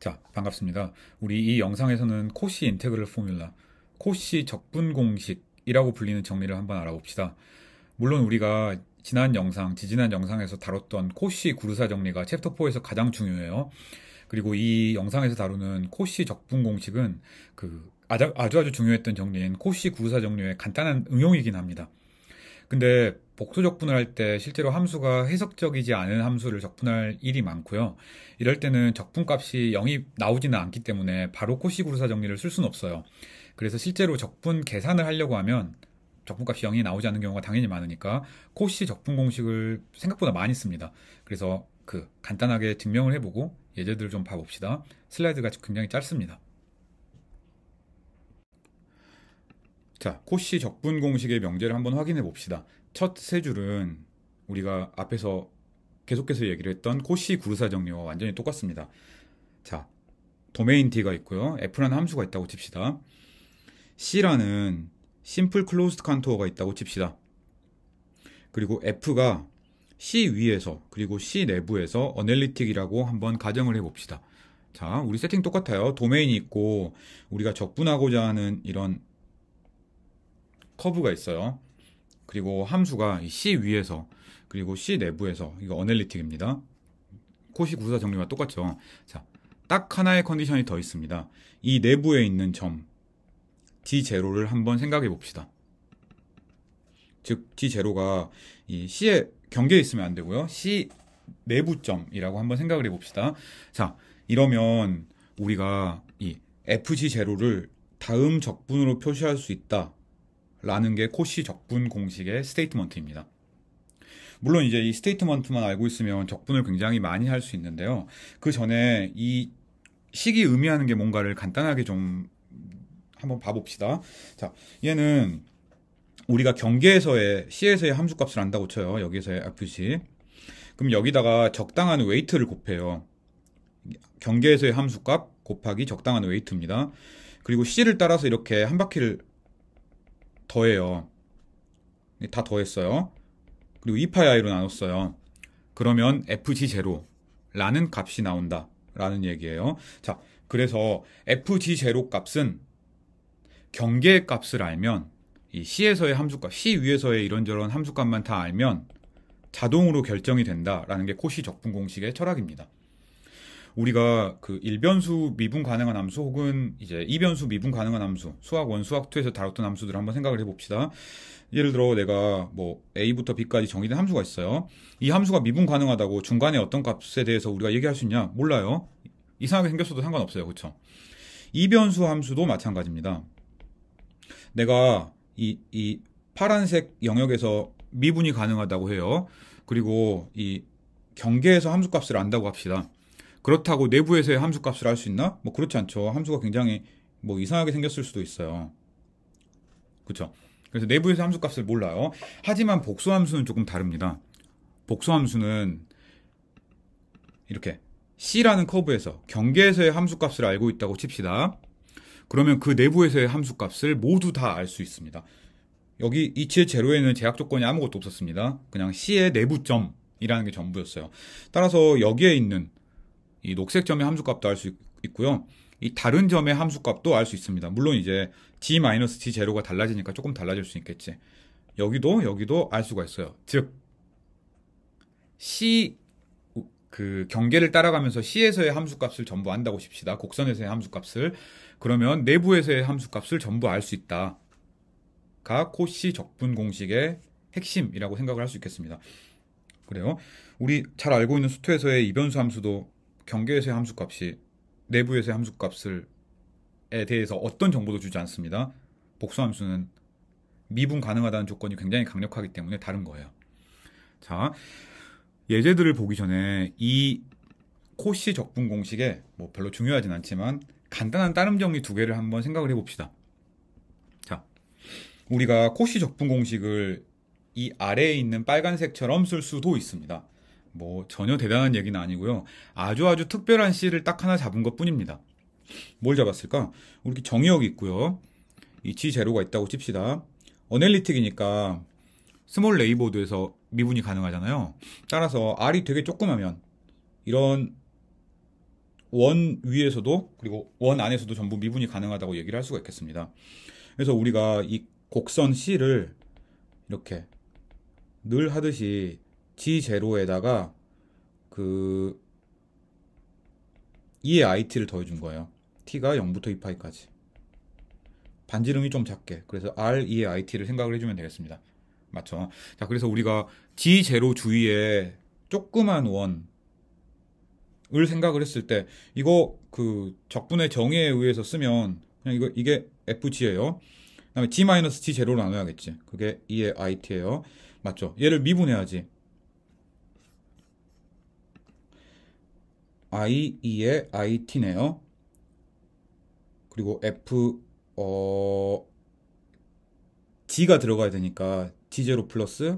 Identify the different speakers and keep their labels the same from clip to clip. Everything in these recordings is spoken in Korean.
Speaker 1: 자, 반갑습니다. 우리 이 영상에서는 코시 인테그럴 포뮬라, 코시 적분 공식이라고 불리는 정리를 한번 알아봅시다. 물론 우리가 지난 영상, 지지난 영상에서 다뤘던 코시 구르사 정리가 챕터 4에서 가장 중요해요. 그리고 이 영상에서 다루는 코시 적분 공식은 그 아주 아주, 중요했던 정리인 코시 구르사 정리의 간단한 응용이긴 합니다. 근데 복수 적분할 때 실제로 함수가 해석적이지 않은 함수를 적분할 일이 많고요. 이럴 때는 적분값이 0이 나오지는 않기 때문에 바로 코시 구루사 정리를 쓸 수는 없어요. 그래서 실제로 적분 계산을 하려고 하면 적분값이 0이 나오지 않는 경우가 당연히 많으니까 코시 적분 공식을 생각보다 많이 씁니다. 그래서 그 간단하게 증명을 해보고 예제들을 좀 봐봅시다. 슬라이드가 굉장히 짧습니다. 자, 코시 적분 공식의 명제를 한번 확인해 봅시다. 첫세 줄은 우리가 앞에서 계속해서 얘기를 했던 코시 구르사 정리와 완전히 똑같습니다. 자, 도메인 D가 있고요. F라는 함수가 있다고 칩시다. C라는 심플 클로즈드 칸투어가 있다고 칩시다. 그리고 F가 C 위에서 그리고 C 내부에서 어널리틱이라고 한번 가정을 해봅시다. 자, 우리 세팅 똑같아요. 도메인이 있고 우리가 접근하고자 하는 이런 커브가 있어요. 그리고 함수가 C 위에서 그리고 C 내부에서 이거 어널리틱입니다. 코시 구사 정리와 똑같죠. 자, 딱 하나의 컨디션이 더 있습니다. 이 내부에 있는 점 G0를 한번 생각해 봅시다. 즉 G0가 이 C의 경계에 있으면 안 되고요. C 내부점이라고 한번 생각을 해 봅시다. 자, 이러면 우리가 이 FG0를 다음 적분으로 표시할 수 있다. 라는 게 코시 적분 공식의 스테이트먼트입니다. 물론 이제 이 스테이트먼트만 알고 있으면 적분을 굉장히 많이 할 수 있는데요. 그 전에 이 식이 의미하는 게 뭔가를 간단하게 좀 한번 봐봅시다. 자, 얘는 우리가 경계에서의 C에서의 함수값을 안다고 쳐요. 여기서의 FC. 그럼 여기다가 적당한 웨이트를 곱해요. 경계에서의 함수값 곱하기 적당한 웨이트입니다. 그리고 C를 따라서 이렇게 한 바퀴를 더해요. 다 더했어요. 그리고 2파이로 나눴어요. 그러면 fg0라는 값이 나온다. 라는 얘기예요. 자, 그래서 fg0 값은 경계의 값을 알면 이 C에서의 함수값, C 위에서의 이런저런 함수값만 다 알면 자동으로 결정이 된다라는 게 코시 적분 공식의 철학입니다. 우리가 그 일변수 미분 가능한 함수 혹은 이제 이변수 미분 가능한 함수 수학 원 수학 2에서 다뤘던 함수들을 한번 생각을 해봅시다. 예를 들어 내가 뭐 a부터 b까지 정의된 함수가 있어요. 이 함수가 미분 가능하다고 중간에 어떤 값에 대해서 우리가 얘기할 수 있냐? 몰라요. 이상하게 생겼어도 상관없어요. 그렇죠? 이변수 함수도 마찬가지입니다. 내가 이, 이 파란색 영역에서 미분이 가능하다고 해요. 그리고 이 경계에서 함수값을 안다고 합시다. 그렇다고 내부에서의 함수 값을 알 수 있나? 뭐 그렇지 않죠. 함수가 굉장히 뭐 이상하게 생겼을 수도 있어요. 그렇죠. 그래서 내부에서 함수 값을 몰라요. 하지만 복수 함수는 조금 다릅니다. 복수 함수는 이렇게 C라는 커브에서 경계에서의 함수 값을 알고 있다고 칩시다. 그러면 그 내부에서의 함수 값을 모두 다 알 수 있습니다. 여기 이치의 제로에는 제약 조건이 아무것도 없었습니다. 그냥 C의 내부점이라는 게 전부였어요. 따라서 여기에 있는 이 녹색 점의 함수값도 알 수 있고요. 이 다른 점의 함수값도 알 수 있습니다. 물론 이제 g g 0가 달라지니까 조금 달라질 수 있겠지. 여기도 여기도 알 수가 있어요. 즉 c 그 경계를 따라가면서 c에서의 함수값을 전부 안다고 칩시다. 곡선에서의 함수값을 그러면 내부에서의 함수값을 전부 알 수 있다. 가 코시 적분 공식의 핵심이라고 생각을 할 수 있겠습니다. 그래요. 우리 잘 알고 있는 수토에서의 이변수 함수도 경계에서의 함수값이 내부에서의 함수값을에 대해서 어떤 정보도 주지 않습니다. 복수함수는 미분 가능하다는 조건이 굉장히 강력하기 때문에 다른 거예요. 자, 예제들을 보기 전에 이 코시 적분 공식에 뭐 별로 중요하진 않지만 간단한 따름 정리 두 개를 한번 생각을 해봅시다. 자, 우리가 코시 적분 공식을 이 아래에 있는 빨간색처럼 쓸 수도 있습니다. 뭐 전혀 대단한 얘기는 아니고요. 아주 아주 특별한 씨를 딱 하나 잡은 것 뿐입니다. 뭘 잡았을까? 우리 정의역이 있고요. 이 g 로가 있다고 칩시다. 어넬리틱이니까 스몰 레이보드에서 미분이 가능하잖아요. 따라서 R이 되게 조그마면 이런 원 위에서도 그리고 원 안에서도 전부 미분이 가능하다고 얘기를 할 수가 있겠습니다. 그래서 우리가 이 곡선 C를 이렇게 늘 하듯이 G0에다가 그 e IT를 더해준 거예요. T가 0부터 2파이까지. 반지름이 좀 작게. 그래서 R, e IT를 생각을 해주면 되겠습니다. 맞죠? 자, 그래서 우리가 G0 주위에 조그만 원을 생각을 했을 때 이거 그 적분의 정의에 의해서 쓰면 그냥 이거 이게 FG예요. 그다음에 G-G0로 나눠야겠지. 그게 e 의 IT예요. 맞죠? 얘를 미분해야지. IE에 IT네요. 그리고 F 어 D가 들어가야 되니까 D0 플러스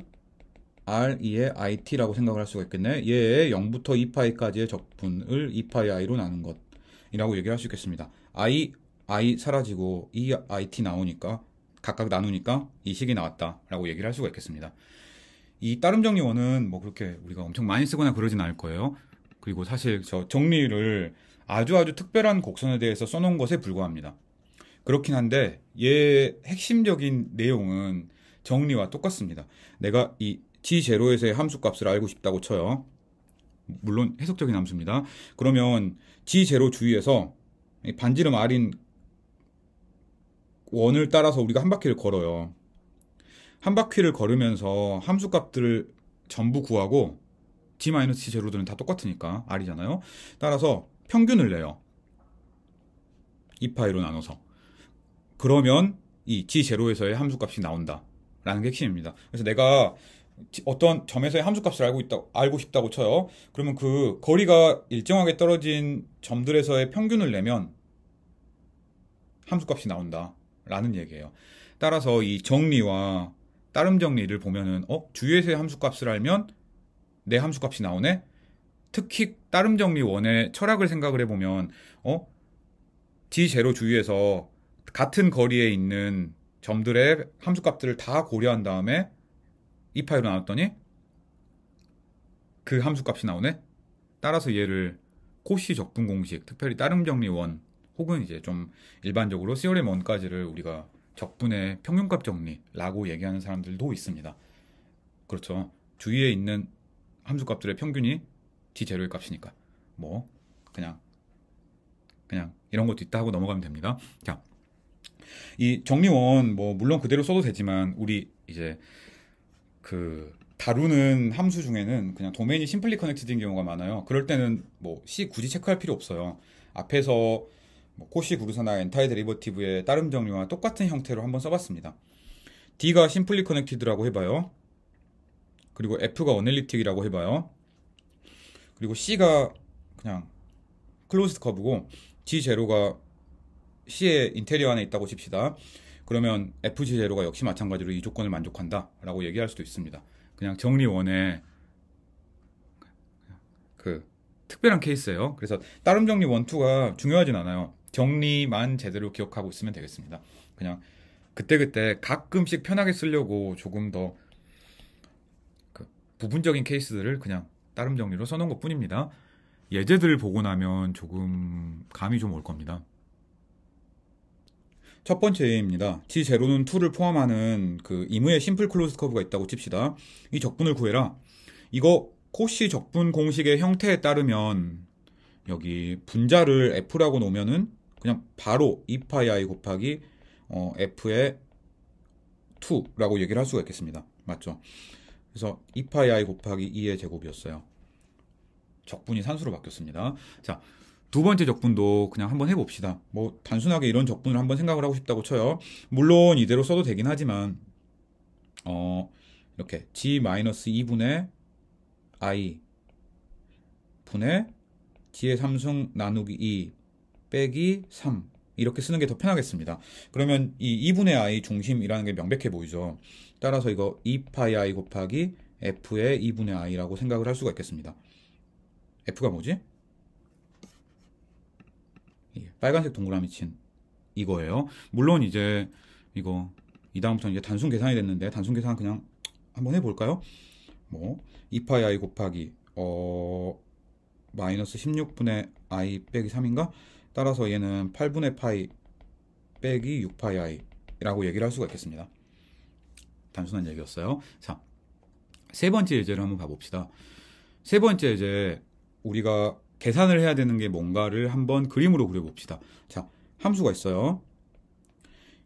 Speaker 1: RE에 IT라고 생각을 할 수가 있겠네. 얘의 0부터 2파이까지의 적분을 2파이로 i 나눈 것이라고 얘기할 수 있겠습니다. I, I 사라지고 E, IT 나오니까 각각 나누니까 이 식이 나왔다라고 얘기를 할 수가 있겠습니다. 이 따름 정리원은 뭐 그렇게 우리가 엄청 많이 쓰거나 그러진 않을 거예요. 그리고 사실 저 정리를 아주 아주 특별한 곡선에 대해서 써놓은 것에 불과합니다. 그렇긴 한데 얘 핵심적인 내용은 정리와 똑같습니다. 내가 이 G0에서의 함수 값을 알고 싶다고 쳐요. 물론 해석적인 함수입니다. 그러면 G0 주위에서 반지름 R인 원을 따라서 우리가 한 바퀴를 걸어요. 한 바퀴를 걸으면서 함수 값들을 전부 구하고 g t 제로들은 다 똑같으니까 R이잖아요. 따라서 평균을 내요. 2파이로 나눠서. 그러면 이 G0에서의 함수값이 나온다. 라는 게 핵심입니다. 그래서 내가 어떤 점에서의 함수값을 알고 있다 알고 싶다고 쳐요. 그러면 그 거리가 일정하게 떨어진 점들에서의 평균을 내면 함수값이 나온다. 라는 얘기예요. 따라서 이 정리와 따름 정리를 보면은 어 주위에서의 함수값을 알면 내 함수값이 나오네. 특히 따름 정리 원의 철학을 생각을 해보면 어 D0 주위에서 같은 거리에 있는 점들의 함수값들을 다 고려한 다음에 이파이로 나눴더니 그 함수값이 나오네. 따라서 얘를 코시 적분 공식, 특별히 따름 정리 원 혹은 이제 좀 일반적으로 시오렘 원까지를 우리가 적분의 평균값 정리라고 얘기하는 사람들도 있습니다. 그렇죠. 주위에 있는 함수값들의 평균이 d 제로의 값이니까 뭐 그냥 그냥 이런 것도 있다 하고 넘어가면 됩니다. 자, 이 정리원 뭐 물론 그대로 써도 되지만 우리 이제 그 다루는 함수 중에는 그냥 도메인이 심플리 커넥티드인 경우가 많아요. 그럴 때는 뭐 C 굳이 체크할 필요 없어요. 앞에서 뭐 코시 구루사나 엔타이 데리버티브의 따름 정리와 똑같은 형태로 한번 써봤습니다. D가 심플리 커넥티드라고 해봐요. 그리고 F가 어넬리틱이라고 해봐요. 그리고 C가 그냥 클로스드 커브고 G0가 C의 인테리어 안에 있다고 칩시다. 그러면 FG0가 역시 마찬가지로 이 조건을 만족한다 라고 얘기할 수도 있습니다. 그냥 정리원의 그 특별한 케이스예요. 그래서 따름 정리 1, 2가 중요하진 않아요. 정리만 제대로 기억하고 있으면 되겠습니다. 그냥 그때그때 가끔씩 편하게 쓰려고 조금 더 부분적인 케이스들을 그냥 따름 정리로 써놓은 것 뿐입니다. 예제들을 보고 나면 조금 감이 좀 올 겁니다. 첫 번째 예입니다. G0는 2를 포함하는 그 임의의 심플 클로즈 커브가 있다고 칩시다. 이 적분을 구해라. 이거 코시 적분 공식의 형태에 따르면 여기 분자를 F라고 놓으면은 그냥 바로 2파이 i 곱하기 어, F의 2라고 얘기를 할 수가 있겠습니다. 맞죠? 그래서 2파 i 곱하기 2의 제곱이었어요. 적분이 산수로 바뀌었습니다. 자, 두 번째 적분도 그냥 한번 해봅시다. 뭐 단순하게 이런 적분을 한번 생각을 하고 싶다고 쳐요. 물론 이대로 써도 되긴 하지만 어 이렇게 g-2분의 i 분의 g의 삼승 나누기 2 빼기 3 이렇게 쓰는 게 더 편하겠습니다. 그러면 이 2분의 i 중심이라는 게 명백해 보이죠. 따라서 이거 2파이 e i 곱하기 f의 2분의 i라고 생각을 할 수가 있겠습니다. f가 뭐지? 예, 빨간색 동그라미 친 이거예요. 물론 이제 이거 이 다음부터는 이제 단순 계산이 됐는데 단순 계산 그냥 한번 해볼까요? 뭐 2파이 e i 곱하기 어 마이너스 16분의 i 빼기 3인가? 따라서 얘는 8분의 파이 빼기 6파이 i라고 얘기를 할 수가 있겠습니다. 단순한 얘기였어요. 자, 세 번째 예제를 한번 봐봅시다. 세 번째 예제, 우리가 계산을 해야 되는 게 뭔가를 한번 그림으로 그려봅시다. 자, 함수가 있어요.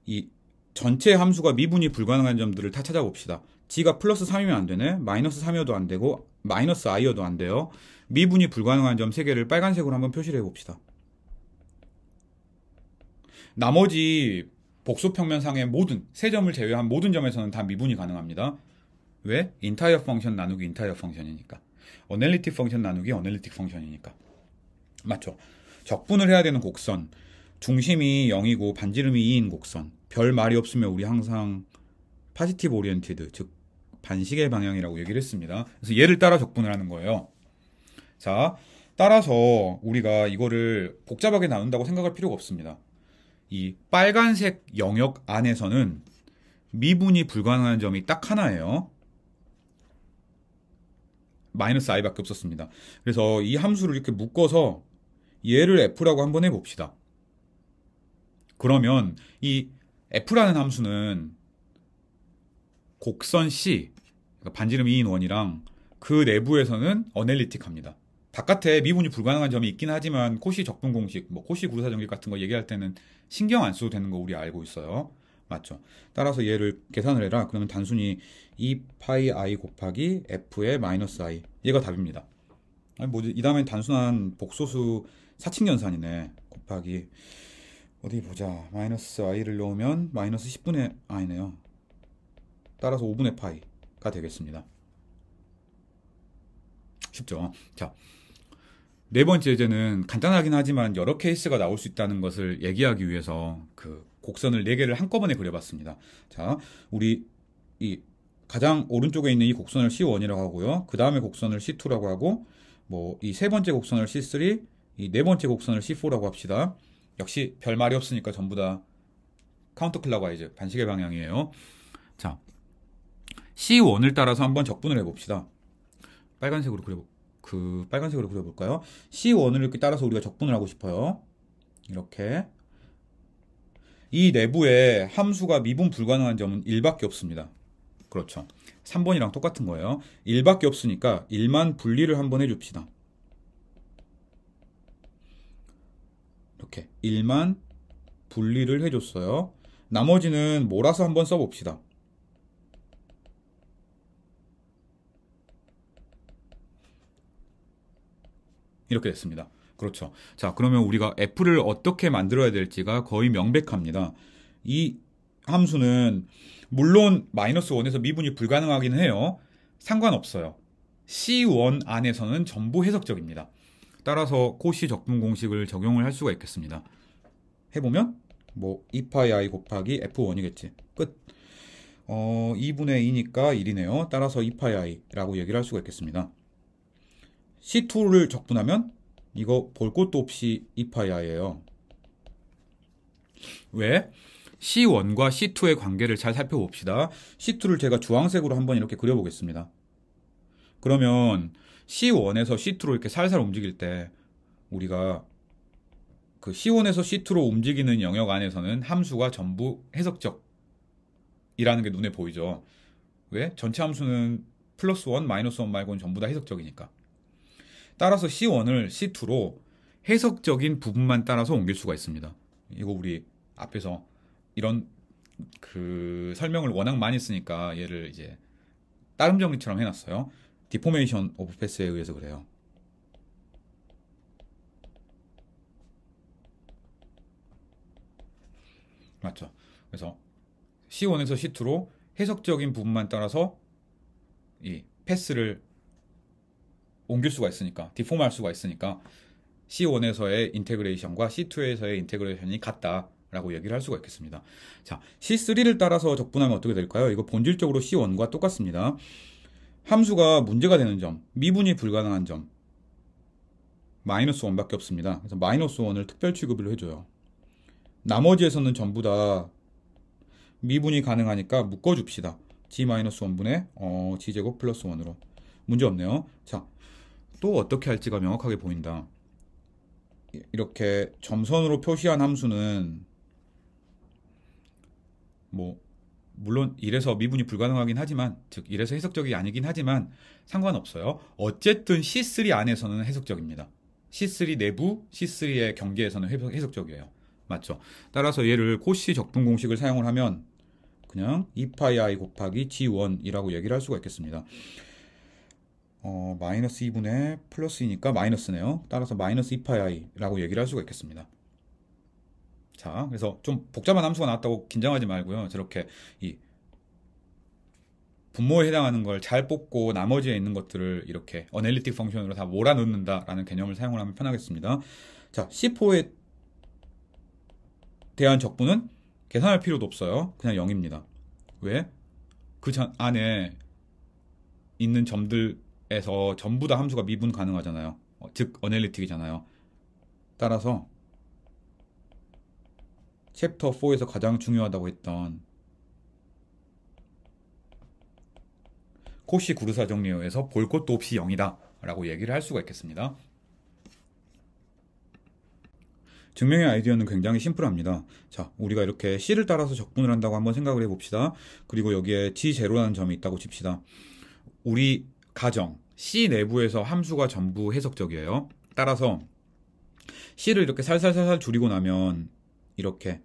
Speaker 1: 이 전체 함수가 미분이 불가능한 점들을 다 찾아봅시다. g가 플러스 3이면 안 되네. 마이너스 3이어도 안 되고 마이너스 i여도 안 돼요. 미분이 불가능한 점 3개를 빨간색으로 한번 표시를 해봅시다. 나머지 복소 평면상의 모든 세 점을 제외한 모든 점에서는 다 미분이 가능합니다. 왜? 인타이어 펑션 나누기 인타이어 펑션이니까. 어넬리틱 펑션 나누기 어넬리틱 펑션이니까. 맞죠? 적분을 해야 되는 곡선. 중심이 0이고 반지름이 2인 곡선. 별 말이 없으면 우리 항상 파지티브 오리엔티드, 즉 반시계 방향이라고 얘기를 했습니다. 그래서 얘를 따라 적분을 하는 거예요. 자, 따라서 우리가 이거를 복잡하게 나눈다고 생각할 필요가 없습니다. 이 빨간색 영역 안에서는 미분이 불가능한 점이 딱 하나예요. 마이너스 i밖에 없었습니다. 그래서 이 함수를 이렇게 묶어서 얘를 f라고 한번 해봅시다. 그러면 이 f라는 함수는 곡선 c, 그러니까 반지름 2인 원이랑 그 내부에서는 어넬리틱합니다. 바깥에 미분이 불가능한 점이 있긴 하지만 코시 적분 공식, 뭐 코시 구루사 정식 같은 거 얘기할 때는 신경 안 써도 되는 거 우리 알고 있어요. 맞죠? 따라서 얘를 계산을 해라. 그러면 단순히 2파이 i 곱하기 f의 마이너스 i 얘가 답입니다. 아니 뭐지? 이다음에 단순한 복소수 사칭연산이네. 곱하기 어디 보자. 마이너스 i를 넣으면 마이너스 10분의 i네요. 따라서 5분의 파이가 되겠습니다. 쉽죠? 자, 네 번째 예제는 간단하긴 하지만 여러 케이스가 나올 수 있다는 것을 얘기하기 위해서 그 곡선을 네 개를 한꺼번에 그려봤습니다. 자, 우리 이 가장 오른쪽에 있는 이 곡선을 C1이라고 하고요. 그 다음에 곡선을 C2라고 하고 뭐 이 세 번째 곡선을 C3, 이 네 번째 곡선을 C4라고 합시다. 역시 별 말이 없으니까 전부 다 카운터 클라와이즈 반시계 방향이에요. 자, C1을 따라서 한번 적분을 해봅시다. 빨간색으로 그려볼게요. 그 빨간색으로 그려볼까요? C1을 이렇게 따라서 우리가 적분을 하고 싶어요. 이렇게 이 내부에 함수가 미분 불가능한 점은 1밖에 없습니다. 그렇죠. 3번이랑 똑같은 거예요. 1밖에 없으니까 1만 분리를 한번 해줍시다. 이렇게 1만 분리를 해줬어요. 나머지는 몰아서 한번 써봅시다. 이렇게 됐습니다. 그렇죠. 자, 그러면 우리가 f를 어떻게 만들어야 될지가 거의 명백합니다. 이 함수는 물론 마이너스 1에서 미분이 불가능하긴 해요. 상관없어요. C1 안에서는 전부 해석적입니다. 따라서 코시 적분 공식을 적용을 할 수가 있겠습니다. 해보면 뭐 2파이 i 곱하기 f1이겠지. 끝. 어, 2분의 2니까 1이네요. 따라서 2파이 i라고 얘기를 할 수가 있겠습니다. C2를 적분하면 이거 볼 것도 없이 이파야예요. 왜? C1과 C2의 관계를 잘 살펴봅시다. C2를 제가 주황색으로 한번 이렇게 그려보겠습니다. 그러면 C1에서 C2로 이렇게 살살 움직일 때 우리가 그 C1에서 C2로 움직이는 영역 안에서는 함수가 전부 해석적이라는 게 눈에 보이죠. 왜? 전체 함수는 플러스 1, 마이너스 1 말고는 전부 다 해석적이니까. 따라서 C1을 C2로 해석적인 부분만 따라서 옮길 수가 있습니다. 이거 우리 앞에서 이런 그 설명을 워낙 많이 쓰니까 얘를 이제 따름 정리처럼 해놨어요. 디포메이션 오브 패스에 의해서 그래요. 맞죠? 그래서 C1에서 C2로 해석적인 부분만 따라서 이 패스를 옮길 수가 있으니까 디폼할 수가 있으니까 C1에서의 인테그레이션과 C2에서의 인테그레이션이 같다. 라고 얘기를 할 수가 있겠습니다. 자, C3를 따라서 적분하면 어떻게 될까요? 이거 본질적으로 C1과 똑같습니다. 함수가 문제가 되는 점, 미분이 불가능한 점, 마이너스 1밖에 없습니다. 그래서 마이너스 1을 특별 취급을 해줘요. 나머지에서는 전부 다 미분이 가능하니까 묶어줍시다. G-1분의 어, G제곱 플러스 1으로. 문제 없네요. 자, 또 어떻게 할지가 명확하게 보인다. 이렇게 점선으로 표시한 함수는 뭐 물론 이래서 미분이 불가능하긴 하지만 즉 이래서 해석적이 아니긴 하지만 상관없어요. 어쨌든 C3 안에서는 해석적입니다. C3 내부 C3의 경계에서는 해석적이에요. 맞죠? 따라서 얘를 코시 적분 공식을 사용을 하면 그냥 2파이 i 곱하기 g1이라고 얘기를 할 수가 있겠습니다. 어, 마이너스 2분의 플러스이니까 마이너스네요. 따라서 마이너스 2파이라고 얘기를 할 수가 있겠습니다. 자, 그래서 좀 복잡한 함수가 나왔다고 긴장하지 말고요. 저렇게 이 분모에 해당하는 걸 잘 뽑고 나머지에 있는 것들을 이렇게 어넬리틱 펑션으로 다 몰아넣는다라는 개념을 사용을 하면 편하겠습니다. 자, C4에 대한 적분은 계산할 필요도 없어요. 그냥 0입니다. 왜? 그 안에 있는 점들 에서 전부 다 함수가 미분 가능하잖아요. 어, 즉 어널리틱이잖아요. 따라서 챕터 4에서 가장 중요하다고 했던 코시 구르사 정리에 서볼 것도 없이 0이다 라고 얘기를 할 수가 있겠습니다. 증명의 아이디어는 굉장히 심플합니다. 자, 우리가 이렇게 C를 따라서 적분을 한다고 한번 생각을 해봅시다. 그리고 여기에 G0라는 점이 있다고 칩시다. 우리 가정 C 내부에서 함수가 전부 해석적이에요. 따라서 C를 이렇게 살살살살 줄이고 나면 이렇게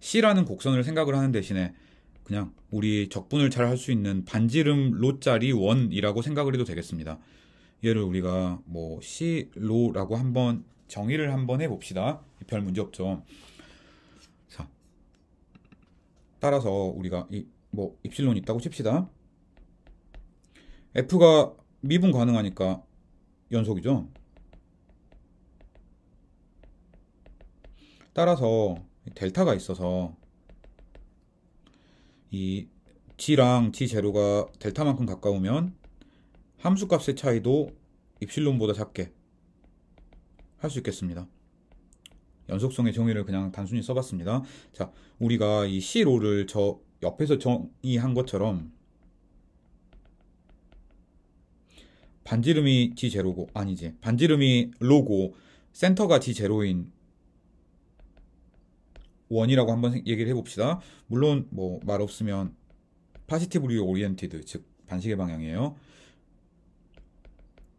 Speaker 1: C라는 곡선을 생각을 하는 대신에 그냥 우리 적분을 잘 할 수 있는 반지름 로짜리 원이라고 생각을 해도 되겠습니다. 얘를 우리가 뭐 C 로라고 한번 정의를 한번 해봅시다. 별 문제 없죠. 자, 따라서 우리가 이뭐 입실론 이 있다고 칩시다. F가 미분 가능하니까 연속이죠. 따라서 델타가 있어서 이 G랑 G0가 델타만큼 가까우면 함수값의 차이도 입실론보다 작게 할 수 있겠습니다. 연속성의 정의를 그냥 단순히 써봤습니다. 자, 우리가 이 C로를 저 옆에서 정의한 것처럼 반지름이 G0고 아, 아니지 반지름이 로고 센터가 G0인 원이라고 한번 얘기를 해봅시다. 물론 뭐 말 없으면 파시티브리 오리엔티드 즉 반시계 방향이에요.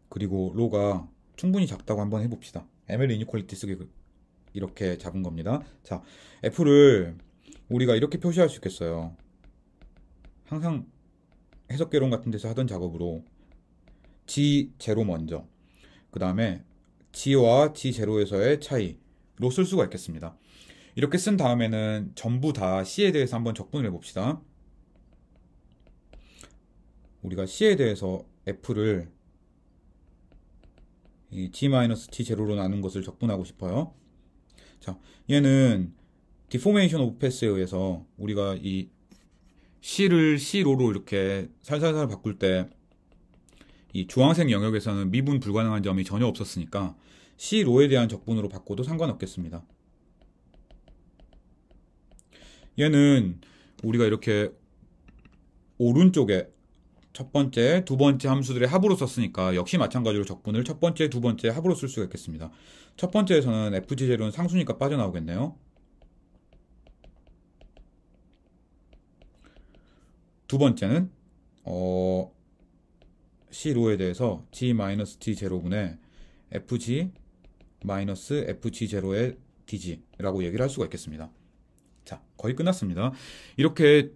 Speaker 1: 그리고 로가 충분히 작다고 한번 해봅시다. ML 이니퀄리티 쓰기 그-, 이렇게 잡은 겁니다. 자, F를 우리가 이렇게 표시할 수 있겠어요. 항상 해석개론 같은 데서 하던 작업으로 G0 먼저, 그 다음에 G와 G0에서의 차이로 쓸 수가 있겠습니다. 이렇게 쓴 다음에는 전부 다 C에 대해서 한번 적분을 해봅시다. 우리가 C에 대해서 F를 이 G-T0로 나눈 것을 적분하고 싶어요. 자, 얘는 디포메이션 오브 패스에 의해서 우리가 이 C를 C로로 이렇게 살살살 바꿀 때이 주황색 영역에서는 미분 불가능한 점이 전혀 없었으니까 C로에 대한 적분으로 바꿔도 상관없겠습니다. 얘는 우리가 이렇게 오른쪽에 첫 번째, 두 번째 함수들의 합으로 썼으니까 역시 마찬가지로 적분을 첫 번째, 두 번째 합으로 쓸 수가 있겠습니다. 첫 번째에서는 FG0는 상수니까 빠져나오겠네요. 두 번째는 어, c 로에 대해서 G-D0분의 FG-FG0의 DG라고 얘기를 할 수가 있겠습니다. 자, 거의 끝났습니다. 이렇게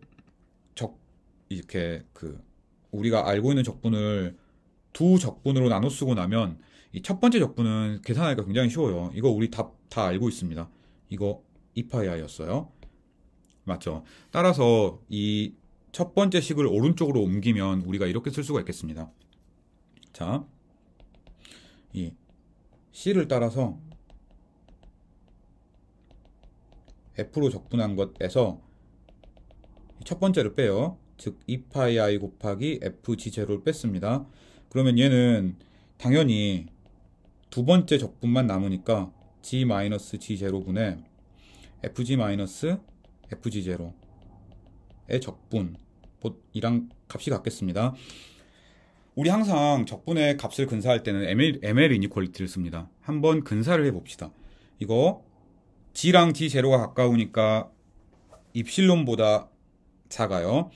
Speaker 1: 적, 이렇게 그, 우리가 알고 있는 적분을 두 적분으로 나눠 쓰고 나면 이 첫 번째 적분은 계산하기가 굉장히 쉬워요. 이거 우리 답 다 알고 있습니다. 이거 2파이였어요. 맞죠? 따라서 이 첫 번째 식을 오른쪽으로 옮기면 우리가 이렇게 쓸 수가 있겠습니다. 자, 이 C를 따라서 F로 적분한 것에서 첫 번째를 빼요. 즉 2파이 곱하기 fg 제로를 뺐습니다. 그러면 얘는 당연히 두 번째 적분만 남으니까 g 마 g 제로분의 fg 마이너스 fg 제로의 적분 이랑 값이 같겠습니다. 우리 항상 적분의 값을 근사할 때는 ML, ML 이니퀄리티를 씁니다. 한번 근사를 해봅시다. 이거 G랑 G0가 가까우니까 입실론보다 작아요.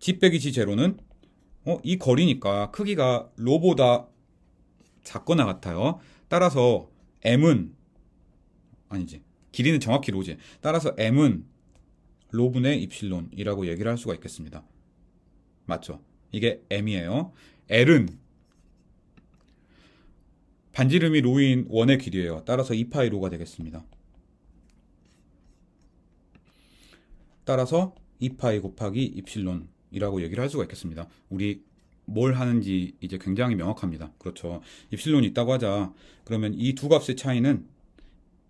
Speaker 1: G 빼기 G0는 어, 이 거리니까 크기가 로보다 작거나 같아요. 따라서 M은 아니지. 길이는 정확히 로지. 따라서 M은 로분의 입실론이라고 얘기를 할 수가 있겠습니다. 맞죠? 이게 M이에요. L은 반지름이 로인 원의 길이에요. 따라서 2파이 로가 되겠습니다. 따라서 2파이 곱하기 입실론이라고 얘기를 할 수가 있겠습니다. 우리 뭘 하는지 이제 굉장히 명확합니다. 그렇죠. 입실론이 있다고 하자. 그러면 이 두 값의 차이는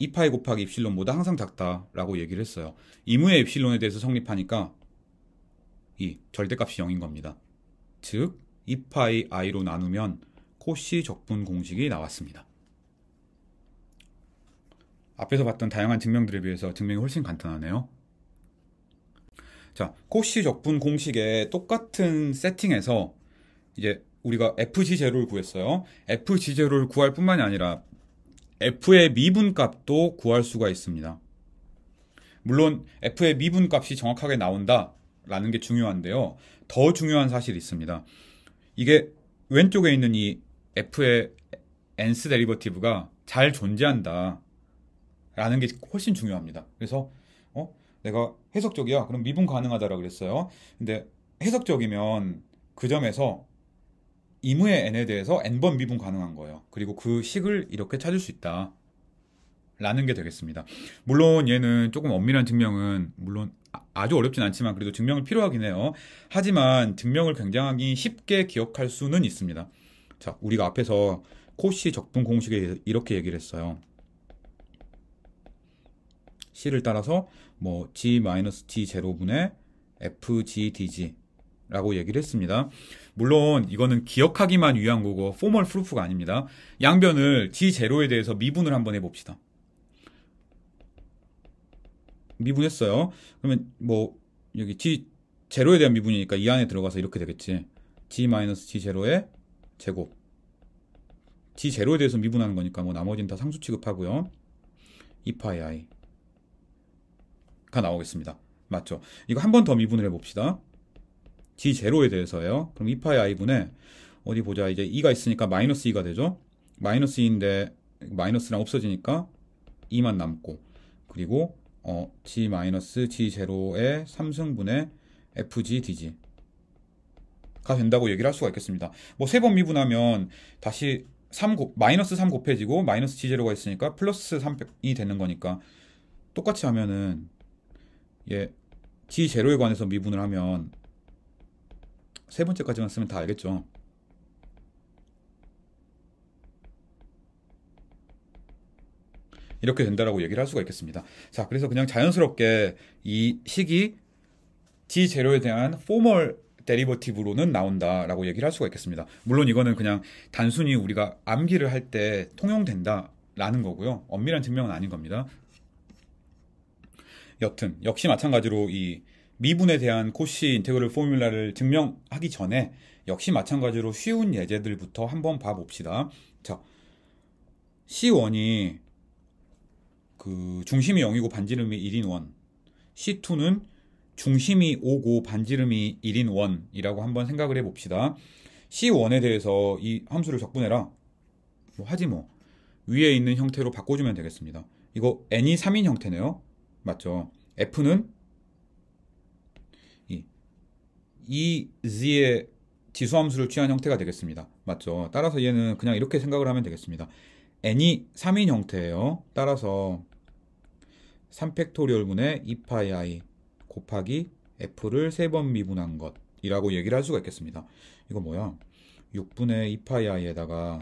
Speaker 1: 2파이 곱하기 입실론보다 항상 작다라고 얘기를 했어요. 이무의 입실론에 대해서 성립하니까 이 절대값이 0인 겁니다. 즉 2파이 i로 나누면 코시 적분 공식이 나왔습니다. 앞에서 봤던 다양한 증명들에 비해서 증명이 훨씬 간단하네요. 자, 코시 적분 공식의 똑같은 세팅에서 이제 우리가 fg0를 구했어요. fg0를 구할 뿐만이 아니라 f의 미분값도 구할 수가 있습니다. 물론 f의 미분값이 정확하게 나온다라는 게 중요한데요. 더 중요한 사실이 있습니다. 이게 왼쪽에 있는 이 F의 nth 데리버티브가 잘 존재한다. 라는 게 훨씬 중요합니다. 그래서 어? 내가 해석적이야. 그럼 미분 가능하다라고 그랬어요. 근데 해석적이면 그 점에서 이무의 n에 대해서 n번 미분 가능한 거예요. 그리고 그 식을 이렇게 찾을 수 있다. 라는 게 되겠습니다. 물론 얘는 조금 엄밀한 증명은 물론 아주 어렵진 않지만 그래도 증명을 필요하긴 해요. 하지만 증명을 굉장히 쉽게 기억할 수는 있습니다. 자, 우리가 앞에서 코시 적분 공식에 이렇게 얘기를 했어요. C를 따라서 뭐 G-D0분의 FGDG라고 얘기를 했습니다. 물론 이거는 기억하기만 위한 거고 포멀 프루프가 아닙니다. 양변을 G0에 대해서 미분을 한번 해봅시다. 미분했어요. 그러면 뭐 여기 g 제로에 대한 미분이니까 이 안에 들어가서 이렇게 되겠지. g g 제로의 제곱. g 제로에 대해서 미분하는 거니까 뭐 나머지는 다 상수 취급하고요. 2파이 i 가 나오겠습니다. 맞죠? 이거 한 번 더 미분을 해봅시다. g 제로에 대해서요 그럼 2파이 i 분에 어디 보자. 이제 2가 있으니까 마이너스 2가 되죠. 마이너스 2인데 마이너스랑 없어지니까 2만 남고 그리고 어, g g 로의 3승분의 FG, DG 가 된다고 얘기를 할 수가 있겠습니다. 뭐 세 번 미분하면 다시 3 곱, 마이너스 3 곱해지고 마이너스 G0가 있으니까 플러스 3이 되는 거니까 똑같이 하면은 예, g 로에 관해서 미분을 하면 세 번째까지만 쓰면 다 알겠죠. 이렇게 된다라고 얘기를 할 수가 있겠습니다. 자, 그래서 그냥 자연스럽게 이 식이 t 재료에 대한 포멀 데리버티브로는 나온다라고 얘기를 할 수가 있겠습니다. 물론 이거는 그냥 단순히 우리가 암기를 할 때 통용된다라는 거고요. 엄밀한 증명은 아닌 겁니다. 여튼 역시 마찬가지로 이 미분에 대한 코시 인테그럴 포뮬라를 증명하기 전에 역시 마찬가지로 쉬운 예제들부터 한번 봐봅시다. 자, C1이 그 중심이 0이고 반지름이 1인 1. C2는 중심이 5고 반지름이 1인 1이라고 한번 생각을 해봅시다. C1에 대해서 이 함수를 적분해라. 뭐 하지 뭐. 위에 있는 형태로 바꿔주면 되겠습니다. 이거 n이 3인 형태네요. 맞죠? f는 이 e, z의 지수함수를 취한 형태가 되겠습니다. 맞죠? 따라서 얘는 그냥 이렇게 생각을 하면 되겠습니다. n이 3인 형태예요. 따라서 3팩토리얼분의 2파이 i 곱하기 f를 3번 미분한 것이라고 얘기를 할 수가 있겠습니다. 이거 뭐야? 6분의 2파이 i에다가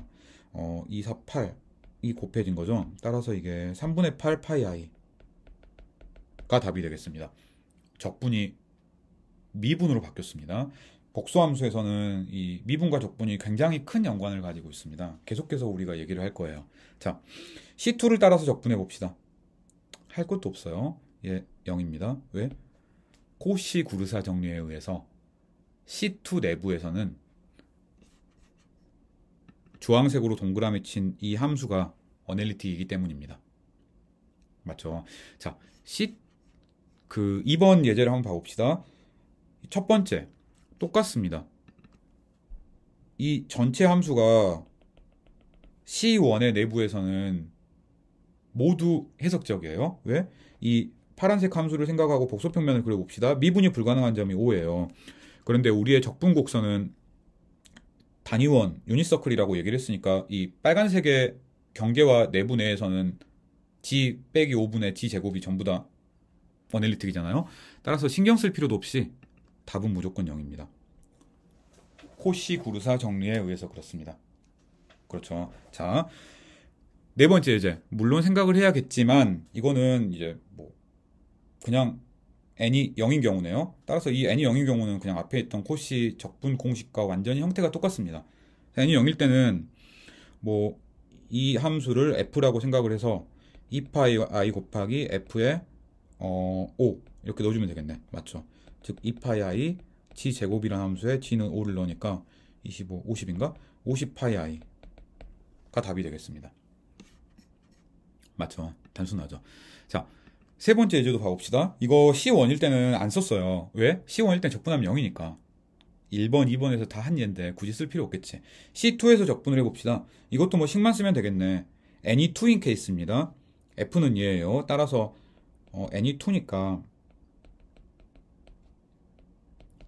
Speaker 1: 어, 2, 4, 8이 곱해진 거죠. 따라서 이게 3분의 8 파이 i가 답이 되겠습니다. 적분이 미분으로 바뀌었습니다. 복소함수에서는 이 미분과 적분이 굉장히 큰 연관을 가지고 있습니다. 계속해서 우리가 얘기를 할 거예요. 자, C2를 따라서 적분해 봅시다. 할 것도 없어요. 예, 0입니다. 왜? 코시 구르사 정리에 의해서 C2 내부에서는 주황색으로 동그라미 친 이 함수가 어넬리티이기 때문입니다. 맞죠? 자, C 그 2번 예제를 한번 봐봅시다. 첫 번째, 똑같습니다. 이 전체 함수가 C1의 내부에서는 모두 해석적이에요. 왜? 이 파란색 함수를 생각하고 복소평면을 그려봅시다. 미분이 불가능한 점이 5예요. 그런데 우리의 적분 곡선은 단위원, 유닛서클이라고 얘기를 했으니까 이 빨간색의 경계와 내부 내에서는 g 빼기 5분의 g 제곱이 전부 다원엘리트이잖아요 따라서 신경 쓸 필요도 없이 답은 무조건 0입니다. 코시 구루사 정리에 의해서 그렇습니다. 그렇죠. 자, 네 번째 이제 물론 생각을 해야겠지만 이거는 이제 뭐 그냥 n이 0인 경우네요. 따라서 이 n이 0인 경우는 그냥 앞에 있던 코시 적분 공식과 완전히 형태가 똑같습니다. n이 0일 때는 뭐 이 함수를 f라고 생각을 해서 2파 i 곱하기 f 에 어, 5 이렇게 넣어주면 되겠네. 맞죠? 즉 2파이 i g 제곱이라는 함수에 g는 5를 넣으니까 25, 50인가? 50파이 i가 답이 되겠습니다. 맞죠? 단순하죠. 자, 세 번째 예제도 봐봅시다. 이거 C1일 때는 안 썼어요. 왜? C1일 때 적분하면 0이니까. 1번, 2번에서 다 한 예인데 굳이 쓸 필요 없겠지. C2에서 적분을 해봅시다. 이것도 뭐 식만 쓰면 되겠네. N이 2인 e 케이스입니다. F는 얘예요 따라서 어, N이 2니까 e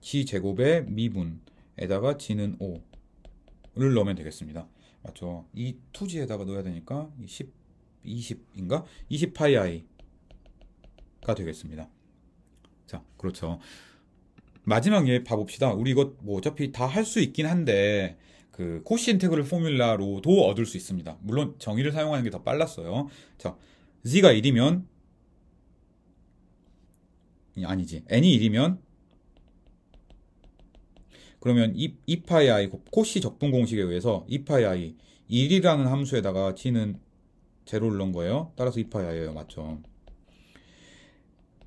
Speaker 1: g 제곱의 미분에다가 g는 5를 넣으면 되겠습니다. 맞죠? 이 2g에다가 넣어야 되니까 10, 20인가? 2 0파이가 되겠습니다. 자, 그렇죠. 마지막 예 봐봅시다. 우리 이거 뭐 어차피 다 할 수 있긴 한데 그 코시인테그럴 포뮬라로도 얻을 수 있습니다. 물론 정의를 사용하는 게 더 빨랐어요. 자, z가 1이면 아니지. n이 1이면 그러면 이, f if i i 코시 적분 공식에 의해서 이 파이 아이 1이라는 함수에다가 g는 제로를 넣은 거예요. 따라서 이 파이 아이예요 맞죠?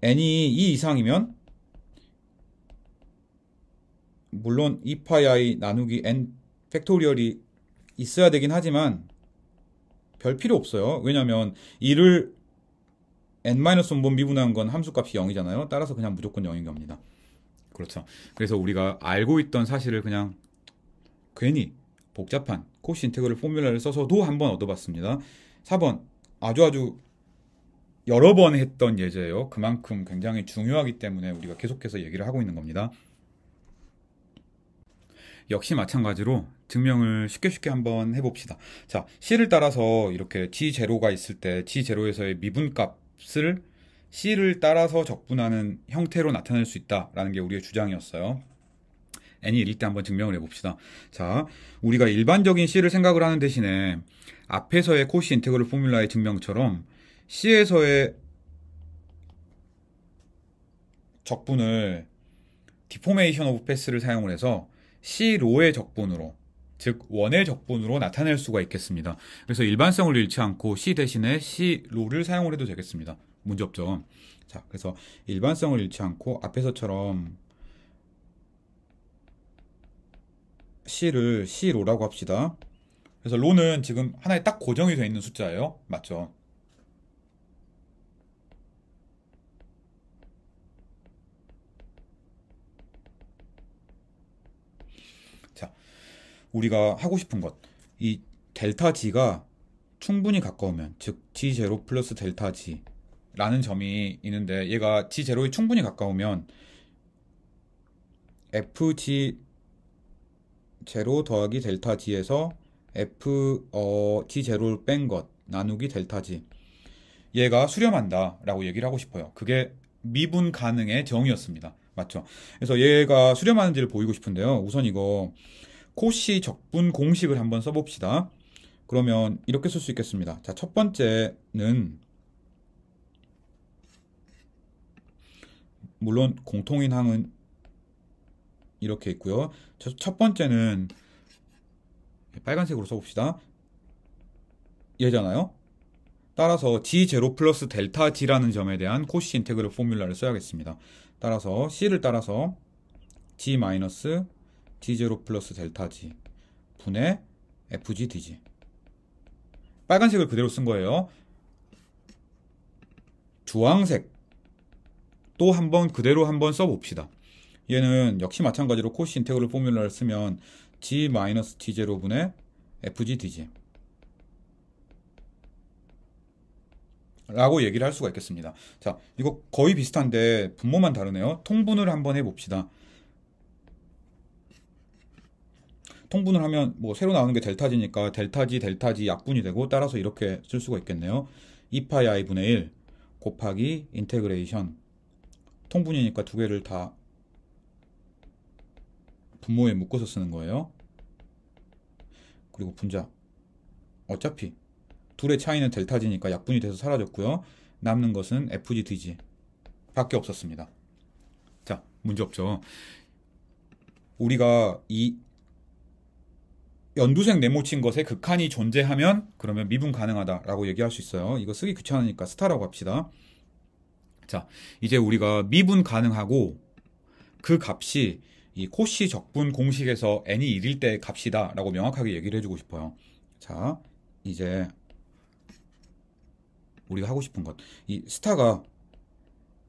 Speaker 1: n이 2 이상이면 물론 이 파이 아이 나누기 n 팩토리얼이 있어야 되긴 하지만 별 필요 없어요. 왜냐면 하 1을 n-1번 미분한 건 함수값이 0이잖아요. 따라서 그냥 무조건 0인 겁니다. 그렇죠. 그래서 우리가 알고 있던 사실을 그냥 괜히 복잡한 코시 인테그럴 포뮬러를 써서도 한번 얻어봤습니다. 4번 아주 아주 여러 번 했던 예제예요. 그만큼 굉장히 중요하기 때문에 우리가 계속해서 얘기를 하고 있는 겁니다. 역시 마찬가지로 증명을 쉽게 쉽게 한번 해봅시다. 자, C를 따라서 이렇게 G0가 있을 때 G0에서의 미분값을 C를 따라서 적분하는 형태로 나타낼 수 있다라는 게 우리의 주장이었어요. N이 1일 때 한번 증명을 해봅시다. 자, 우리가 일반적인 C를 생각을 하는 대신에 앞에서의 코시 인테그럴 포뮬라의 증명처럼 C에서의 적분을 디포메이션 오브 패스를 사용을 해서 C로의 적분으로 즉 원의 적분으로 나타낼 수가 있겠습니다. 그래서 일반성을 잃지 않고 C 대신에 C로를 사용을 해도 되겠습니다. 문제 없죠. 자, 그래서 일반성을 잃지 않고 앞에서처럼 C를 c 로라고 합시다. 그래서 로는 지금 하나에 딱 고정이 되어 있는 숫자예요. 맞죠? 자, 우리가 하고 싶은 것. 이 델타 G가 충분히 가까우면, 즉 G0 플러스 델타 G 라는 점이 있는데 얘가 G0에 충분히 가까우면 FG0 더하기 델타 G에서 F, 어, G0를 뺀 것 나누기 델타 G 얘가 수렴한다 라고 얘기를 하고 싶어요. 그게 미분 가능의 정의였습니다. 맞죠? 그래서 얘가 수렴하는지를 보이고 싶은데요. 우선 이거 코시 적분 공식을 한번 써봅시다. 그러면 이렇게 쓸 수 있겠습니다. 자, 첫 번째는 물론 공통인항은 이렇게 있고요. 첫 번째는 빨간색으로 써봅시다. 얘잖아요. 따라서 g0 플러스 델타 g라는 점에 대한 코시 인테그럴 포뮬라를 써야겠습니다. 따라서 c를 따라서 g 마이너스 g0 플러스 델타 g 분의 fg dg 빨간색을 그대로 쓴 거예요. 주황색 또 한 번 그대로 한 번 써봅시다. 얘는 역시 마찬가지로 코시 인테그럴 포뮬러를 쓰면 g-t0분의 fg d j 라고 얘기를 할 수가 있겠습니다. 자, 이거 거의 비슷한데 분모만 다르네요. 통분을 한 번 해봅시다. 통분을 하면 뭐 새로 나오는 게 델타지니까 델타지 델타지 약분이 되고 따라서 이렇게 쓸 수가 있겠네요. 2파이 e 분의 1 곱하기 인테그레이션 통분이니까 두 개를 다 분모에 묶어서 쓰는 거예요. 그리고 분자. 어차피 둘의 차이는 델타지니까 약분이 돼서 사라졌고요. 남는 것은 FG, DG 밖에 없었습니다. 자, 문제 없죠. 우리가 이 연두색 네모친 것에 극한이 존재하면 그러면 미분 가능하다라고 얘기할 수 있어요. 이거 쓰기 귀찮으니까 스타라고 합시다. 자, 이제 우리가 미분 가능하고 그 값이 이 코시 적분 공식에서 n이 1일 때 값이다 라고 명확하게 얘기를 해주고 싶어요. 자, 이제 우리가 하고 싶은 것. 이 스타가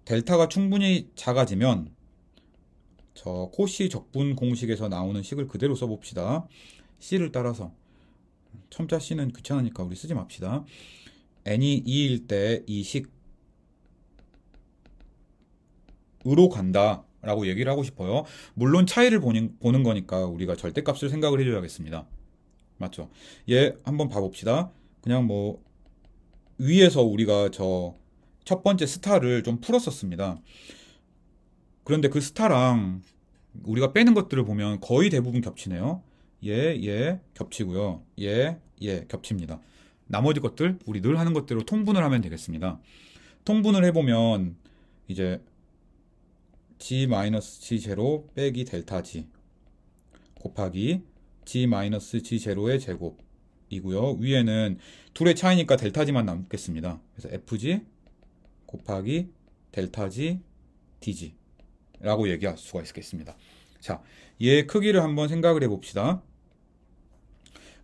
Speaker 1: 델타가 충분히 작아지면 저 코시 적분 공식에서 나오는 식을 그대로 써봅시다. C를 따라서 첨자 C는 귀찮으니까 우리 쓰지 맙시다. n이 2일 때이식 으로 간다. 라고 얘기를 하고 싶어요. 물론 차이를 보는, 보는 거니까 우리가 절대값을 생각을 해줘야겠습니다. 맞죠? 예, 한번 봐봅시다. 그냥 뭐 위에서 우리가 저 첫 번째 스타를 좀 풀었었습니다. 그런데 그 스타랑 우리가 빼는 것들을 보면 거의 대부분 겹치네요. 예, 예, 겹치고요. 예, 예, 겹칩니다. 나머지 것들 우리 늘 하는 것대로 통분을 하면 되겠습니다. 통분을 해보면 이제 g-g0 빼기 델타 g 곱하기 g-g0의 제곱이고요. 위에는 둘의 차이니까 델타 g만 남겠습니다. 그래서 fg 곱하기 델타 g dg 라고 얘기할 수가 있겠습니다. 자, 얘 크기를 한번 생각을 해봅시다.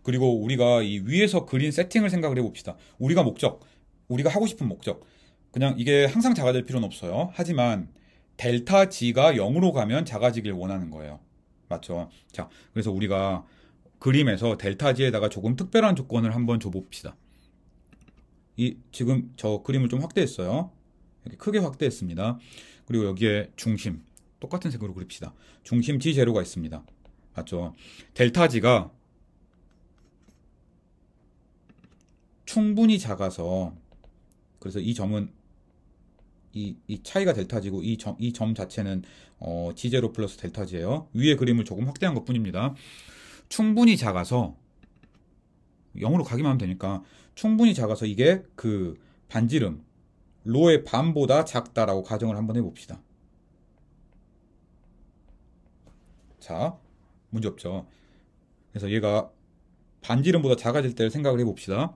Speaker 1: 그리고 우리가 이 위에서 그린 세팅을 생각을 해봅시다. 우리가 목적, 우리가 하고 싶은 목적. 그냥 이게 항상 작아질 필요는 없어요. 하지만 델타 G가 0으로 가면 작아지길 원하는 거예요. 맞죠? 자, 그래서 우리가 그림에서 델타 G에다가 조금 특별한 조건을 한번 줘봅시다. 이, 지금 저 그림을 좀 확대했어요. 이렇게 크게 확대했습니다. 그리고 여기에 중심, 똑같은 색으로 그립시다. 중심 G0가 있습니다. 맞죠? 델타 G가 충분히 작아서, 그래서 이 점은 이, 이 차이가 델타지고 이 점, 이 점 자체는 어, G0 플러스 델타지예요. 위에 그림을 조금 확대한 것 뿐입니다. 충분히 작아서 0으로 가기만 하면 되니까 충분히 작아서 이게 그 반지름 로의 반보다 작다라고 가정을 한번 해봅시다. 자, 문제 없죠. 그래서 얘가 반지름보다 작아질 때를 생각을 해봅시다.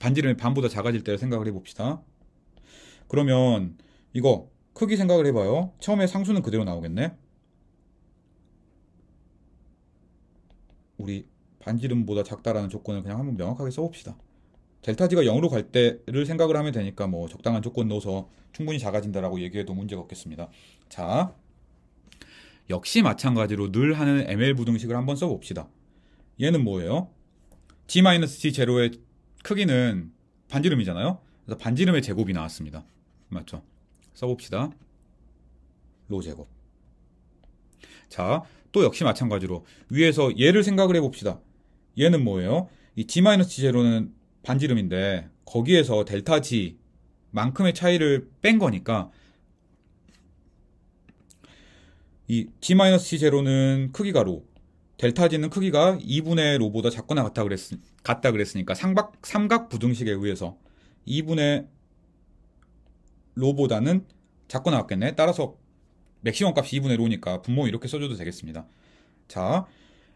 Speaker 1: 반지름이 반보다 작아질 때를 생각을 해봅시다. 그러면 이거 크기 생각을 해봐요. 처음에 상수는 그대로 나오겠네. 우리 반지름보다 작다라는 조건을 그냥 한번 명확하게 써봅시다. 델타지가 0으로 갈 때를 생각을 하면 되니까 뭐 적당한 조건 넣어서 충분히 작아진다라고 얘기해도 문제가 없겠습니다. 자, 역시 마찬가지로 늘 하는 ML 부등식을 한번 써봅시다. 얘는 뭐예요? G-G0의 크기는 반지름이잖아요. 그래서 반지름의 제곱이 나왔습니다. 맞죠? 써봅시다. 로 제곱. 자, 또 역시 마찬가지로 위에서 얘를 생각을 해봅시다. 얘는 뭐예요? 이 g-g0는 반지름인데 거기에서 델타 g만큼의 차이를 뺀 거니까 이 g-g0는 크기가 로, 델타 g는 크기가 2분의 로보다 작거나 같다, 그랬, 같다 그랬으니까 삼각, 삼각 부등식에 의해서 2분의 로보다는 작고 나왔겠네. 따라서 맥시멈 값이 2분의 로니까 분모 이렇게 써줘도 되겠습니다. 자,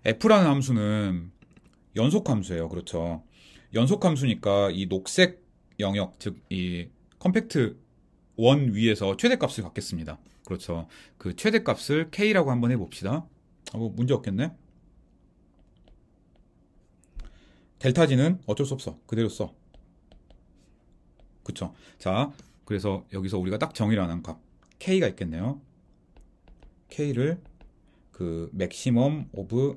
Speaker 1: f라는 함수는 연속 함수예요. 그렇죠. 연속 함수니까 이 녹색 영역, 즉 이 컴팩트 원 위에서 최대값을 갖겠습니다. 그렇죠. 그 최대값을 k라고 한번 해봅시다. 아, 뭐 문제 없겠네. 델타지는 어쩔 수 없어. 그대로 써. 그쵸. 자, 그래서 여기서 우리가 딱 정의를 안한값 k가 있겠네요. k를 그 맥시멈 오브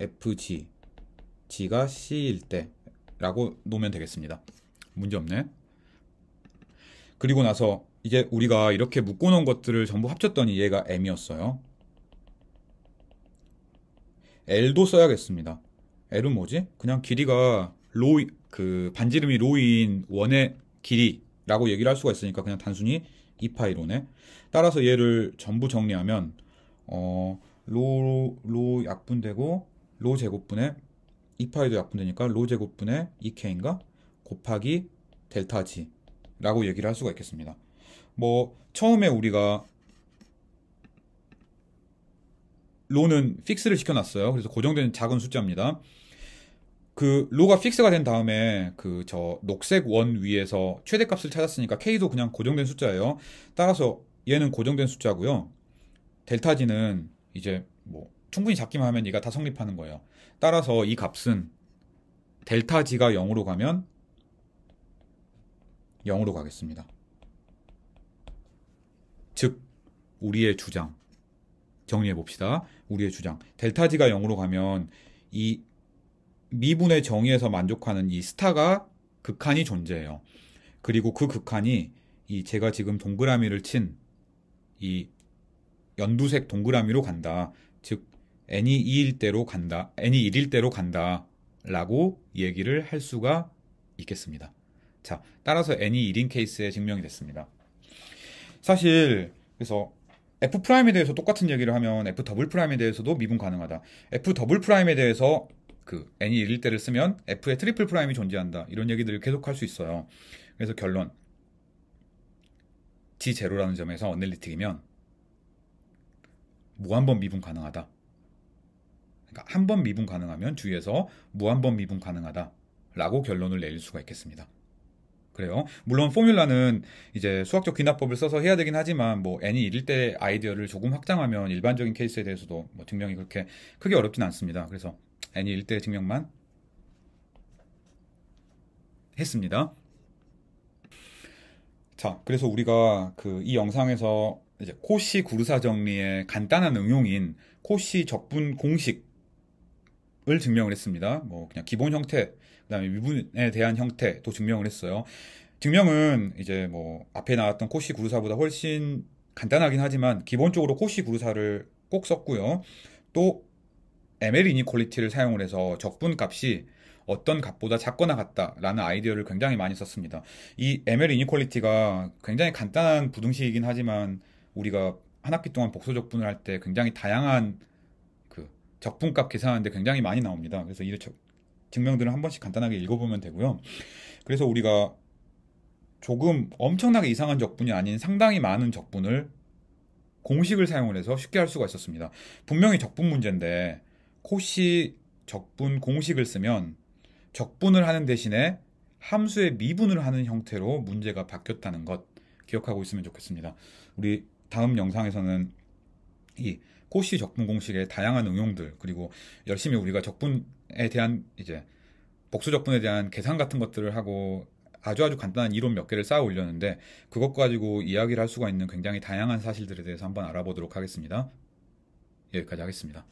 Speaker 1: f fg g가 c일 때라고 놓으면 되겠습니다. 문제 없네. 그리고 나서 이제 우리가 이렇게 묶어놓은 것들을 전부 합쳤더니 얘가 m이었어요. l도 써야겠습니다. l은 뭐지? 그냥 길이가 로, 그 반지름이 로인 원의 길이 라고 얘기를 할 수가 있으니까 그냥 단순히 이 파이로네. 따라서 얘를 전부 정리하면 어, 로, 로 약분되고 로제곱분에이 파이도 약분되니까 로제곱분에 2k인가 곱하기 델타 g 라고 얘기를 할 수가 있겠습니다. 뭐 처음에 우리가 로는 픽스를 시켜놨어요. 그래서 고정된 작은 숫자입니다. 그 로가 픽스가 된 다음에 그 저 녹색 원 위에서 최대값을 찾았으니까 K도 그냥 고정된 숫자예요. 따라서 얘는 고정된 숫자고요. 델타 지는 이제 뭐 충분히 잡기만 하면 얘가 다 성립하는 거예요. 따라서 이 값은 델타 지가 0으로 가면 0으로 가겠습니다. 즉 우리의 주장 정리해 봅시다. 우리의 주장 델타 지가 0으로 가면 이 미분의 정의에서 만족하는 이 스타가 극한이 존재해요. 그리고 그 극한이 이 제가 지금 동그라미를 친 이 연두색 동그라미로 간다. 즉 n이 2일대로 간다. n이 1일대로 간다라고 얘기를 할 수가 있겠습니다. 자, 따라서 n이 1인 케이스에 증명이 됐습니다. 사실 그래서 f 프라임에 대해서 똑같은 얘기를 하면 f 더블 프라임에 대해서도 미분 가능하다. f 더블 프라임에 대해서 그 n이 1일 때를 쓰면 f의 트리플 프라임이 존재한다. 이런 얘기들을 계속 할 수 있어요. 그래서 결론 G0라는 점에서 언넬리틱이면 무한번 뭐 미분 가능하다. 그러니까 한 번 미분 가능하면 주위에서 무한번 뭐 미분 가능하다. 라고 결론을 내릴 수가 있겠습니다. 그래요. 물론 포뮬라는 이제 수학적 귀납법을 써서 해야 되긴 하지만 뭐 n이 1일 때 아이디어를 조금 확장하면 일반적인 케이스에 대해서도 뭐 증명이 그렇게 크게 어렵진 않습니다. 그래서 아니 1대 증명만 했습니다. 자, 그래서 우리가 그 이 영상에서 이제 코시 구르사 정리의 간단한 응용인 코시 적분 공식을 증명을 했습니다. 뭐 그냥 기본 형태, 그다음에 미분에 대한 형태도 증명을 했어요. 증명은 이제 뭐 앞에 나왔던 코시 구르사보다 훨씬 간단하긴 하지만 기본적으로 코시 구르사를 꼭 썼고요. 또 에메린 니퀄리티를 사용을 해서 적분 값이 어떤 값보다 작거나 같다라는 아이디어를 굉장히 많이 썼습니다. 이 ML 이니퀄리티가 굉장히 간단한 부등식이긴 하지만 우리가 한 학기 동안 복소 적분을 할 때 굉장히 다양한 그 적분값 계산하는데 굉장히 많이 나옵니다. 그래서 이증명들을한 번씩 간단하게 읽어보면 되고요. 그래서 우리가 조금 엄청나게 이상한 적분이 아닌 상당히 많은 적분을 공식을 사용을 해서 쉽게 할 수가 있었습니다. 분명히 적분 문제인데 코시 적분 공식을 쓰면 적분을 하는 대신에 함수의 미분을 하는 형태로 문제가 바뀌었다는 것 기억하고 있으면 좋겠습니다. 우리 다음 영상에서는 이 코시 적분 공식의 다양한 응용들 그리고 열심히 우리가 적분에 대한 이제 복수 적분에 대한 계산 같은 것들을 하고 아주 아주 간단한 이론 몇 개를 쌓아 올렸는데 그것 가지고 이야기를 할 수가 있는 굉장히 다양한 사실들에 대해서 한번 알아보도록 하겠습니다. 여기까지 하겠습니다.